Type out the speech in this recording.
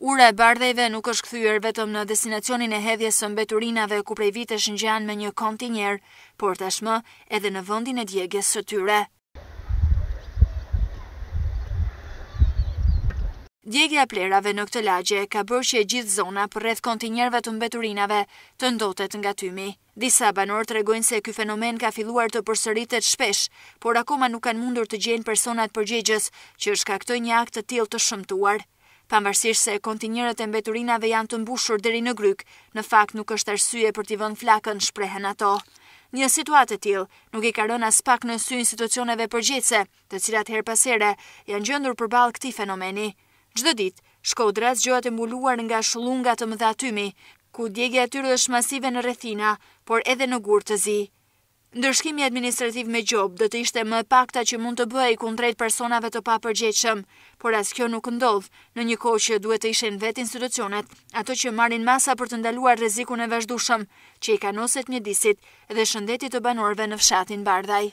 Ure e bardheve nuk është këthyër vetëm në destinacionin e hedhjes së mbeturinave ku prej vite shëngjan me një kontinjer, por tashmë edhe në vëndin e djegjes së tyre. Djegja plerave në këtë lagje ka bërë që e gjithë zona për redhë kontinjerve të mbeturinave të ndotet nga tymi. Disa banor të regojnë se këj fenomen ka filuar të përsëritet shpesh, por akoma nuk kanë mundur të gjenë personat përgjegjës që është ka një akt të tjil të shëmtuar pavarësisht se kontinjerët e mbeturinave janë të mbushur deri në gryk, në fakt nuk është arsye për t'i vënë flakën shprehen ato. Një situatë e tillë nuk i ka rënë as pak në sy institucioneve përgjithëse, të cilat her pas here janë gjendur përballë këtij fenomeni. Çdo ditë, Shkodra zgjohet e mbuluar nga shullunga të mëdha tymi, ku djegja e tyre është masive në rrethina, por edhe në gurë të zi. Ndërshkimi administrativ me gjobë dhe të ishte më pakta që mund të bëhe i kundrejt personave të papërgjeqëm, por as kjo nuk ndodhë në një kohë që duhet të ishen vetë institucionet, ato që marin masa për të ndaluar rezikun e vazhdushëm, që i kanoset një disit dhe shëndetit të banorve në fshatin bardaj.